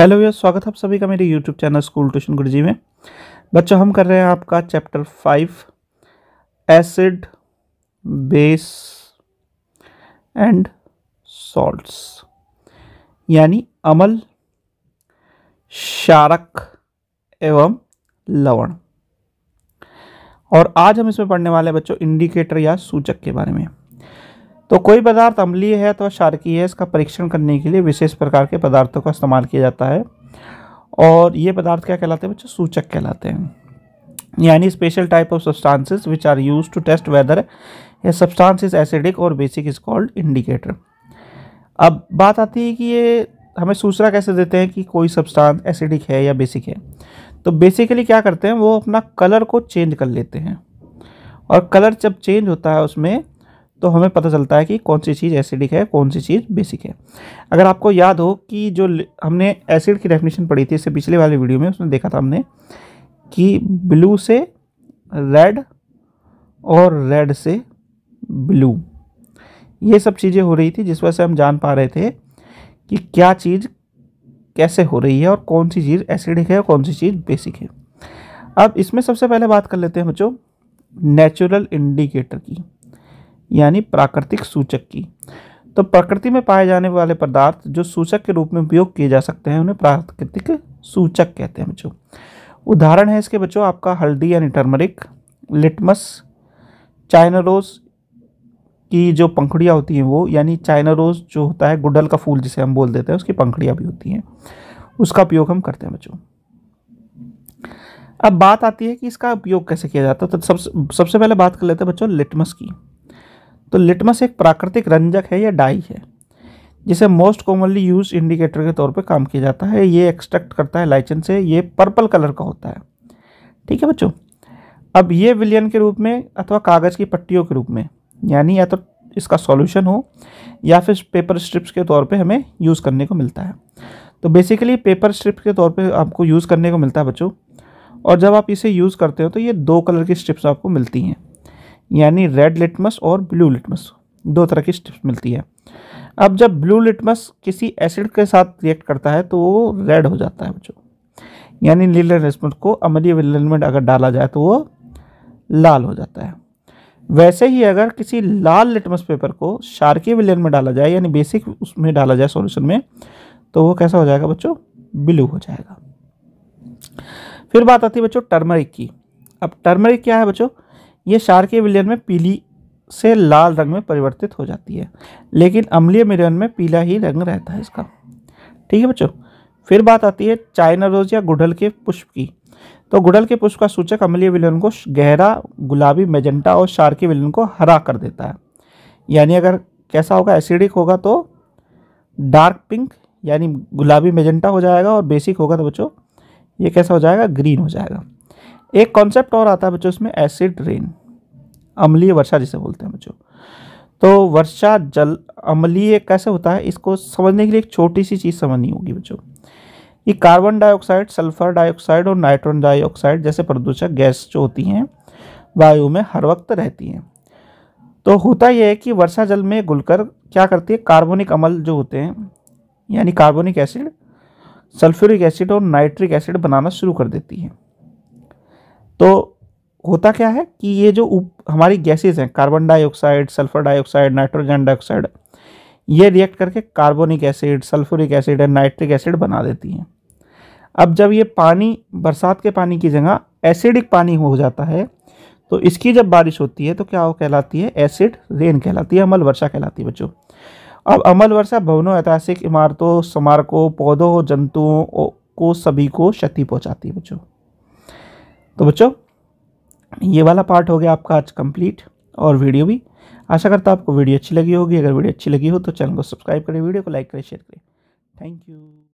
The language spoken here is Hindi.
हेलो भैया स्वागत है आप सभी का मेरे यूट्यूब चैनल स्कूल ट्यूशन गुरु में बच्चों हम कर रहे हैं आपका chapter five acid base and salts यानी अमल शारक एवं लवण और आज हम इसमें पढ़ने वाले हैं बच्चों इंडिकेटर या सूचक के बारे में तो कोई पदार्थ अम्लीय है अथवा तो शारकीय है इसका परीक्षण करने के लिए विशेष प्रकार के पदार्थों का इस्तेमाल किया जाता है और ये पदार्थ क्या कहलाते हैं बच्चे सूचक कहलाते हैं यानी special type of substances which are use to test whether ये सब्सटेंस इज एसिडिक और बेसिक इज कॉल्ड इंडिकेटर अब बात आती है कि ये हमें सूचना कैसे देते हैं कि कोई सब्सटेंस एसिडिक है या बेसिक है तो बेसिकली क्या करते हैं वो अपना कलर को चेंज कर लेते हैं और कलर जब चेंज होता है उसमें तो हमें पता चलता है कि कौन सी चीज़ एसिडिक है कौन सी चीज़ बेसिक है अगर आपको याद हो कि जो हमने एसिड की डेफिनेशन पढ़ी थी इससे पिछले वाले वीडियो में उसमें देखा था हमने कि ब्लू से रेड और रेड से ब्लू ये सब चीज़ें हो रही थी जिस वजह से हम जान पा रहे थे कि क्या चीज़ कैसे हो रही है और कौन सी चीज़ एसिडिक है और कौन सी चीज़ बेसिक है अब इसमें सबसे पहले बात कर लेते हैं बच्चों नेचुरल इंडिकेटर की यानी प्राकृतिक सूचक की तो प्रकृति में पाए जाने वाले पदार्थ जो सूचक के रूप में उपयोग किए जा सकते हैं उन्हें प्राकृतिक सूचक कहते हैं बच्चों उदाहरण है इसके बच्चों आपका हल्दी यानी टर्मरिक लिटमस चाइना रोज़ की जो पंखुड़ियाँ होती हैं वो यानी चाइना रोज़ जो होता है गुडल का फूल जिसे हम बोल देते हैं उसकी पंखुड़ियाँ भी होती हैं उसका उपयोग हम करते हैं बच्चों अब बात आती है कि इसका उपयोग कैसे किया जाता है तो सबसे सबसे पहले बात कर लेते हैं बच्चों लिटमस की तो लिटमस एक प्राकृतिक रंजक है या डाई है जिसे मोस्ट कॉमनली यूज इंडिकेटर के तौर पे काम किया जाता है ये एक्सट्रैक्ट करता है लाइचन से ये पर्पल कलर का होता है ठीक है बच्चों अब ये विलियन के रूप में अथवा कागज़ की पट्टियों के रूप में यानी या तो इसका सॉल्यूशन हो या फिर पेपर स्ट्रिप्स के तौर पे हमें यूज़ करने को मिलता है तो बेसिकली पेपर स्ट्रिप के तौर पे आपको यूज़ करने को मिलता है बच्चों और जब आप इसे यूज़ करते हो तो ये दो कलर की स्ट्रिप्स आपको मिलती हैं यानी रेड लिटमस और ब्लू लिटमस दो तरह की स्ट्रिप्स मिलती है अब जब ब्लू लिटमस किसी एसिड के साथ रिएक्ट करता है तो वो रेड हो जाता है बच्चों यानी नीले एलिमेंट को अमली एलिमेंट अगर डाला जाए तो वो लाल हो जाता है वैसे ही अगर किसी लाल लिटमस पेपर को शार्की विलियन में डाला जाए यानी बेसिक उसमें डाला जाए सॉल्यूशन में तो वो कैसा हो जाएगा बच्चों ब्लू हो जाएगा फिर बात आती है बच्चों टर्मरिक की अब टर्मरिक क्या है बच्चों ये शार के विलयन में पीली से लाल रंग में परिवर्तित हो जाती है लेकिन अम्लीय मिलन में पीला ही रंग रहता है इसका ठीक है बच्चों फिर बात आती है चाइना रोज या गुड़हल के पुष्प की तो गुड़हल के पुष्प का सूचक अम्लीय विलयन को गहरा गुलाबी मेजेंटा और शार के विलयन को हरा कर देता है यानी अगर कैसा होगा एसिडिक होगा तो डार्क पिंक यानी गुलाबी मेजेंटा हो जाएगा और बेसिक होगा तो बच्चों ये कैसा हो जाएगा ग्रीन हो जाएगा एक कॉन्सेप्ट और आता है बच्चों इसमें एसिड रेन अम्लीय वर्षा जिसे बोलते हैं बच्चों तो वर्षा जल अम्लीय कैसे होता है इसको समझने के लिए एक छोटी सी चीज़ समझनी होगी बच्चों ये कार्बन डाइऑक्साइड सल्फर डाइऑक्साइड और नाइट्रोजन डाइऑक्साइड जैसे प्रदूषक गैस जो होती हैं वायु में हर वक्त रहती हैं तो होता यह है कि वर्षा जल में घुलकर क्या करती है कार्बनिक अमल जो होते हैं यानी कार्बनिक एसिड सल्फ्यूरिक एसिड और नाइट्रिक एसिड बनाना शुरू कर देती है तो होता क्या है कि ये जो हमारी गैसेज हैं carbon dioxide sulphur dioxide nitrogen dioxide ये रिएक्ट करके carbonic acid sulphuric acid and nitric acid बना देती हैं अब जब ये पानी बरसात के पानी की जगह एसिडिक पानी हो जाता है तो इसकी जब बारिश होती है तो क्या वो कहलाती है एसिड रेन कहलाती है अमल वर्षा कहलाती है बच्चों अब अमल वर्षा भवनों ऐतिहासिक इमारतों स्मारकों पौधों जंतुओं को सभी को क्षति पहुंचाती है बच्चों तो बच्चों ये वाला पार्ट हो गया आपका आज कंप्लीट और वीडियो भी आशा करता हूँ आपको वीडियो अच्छी लगी होगी अगर वीडियो अच्छी लगी हो तो चैनल को सब्सक्राइब करें वीडियो को लाइक करें शेयर करें थैंक यू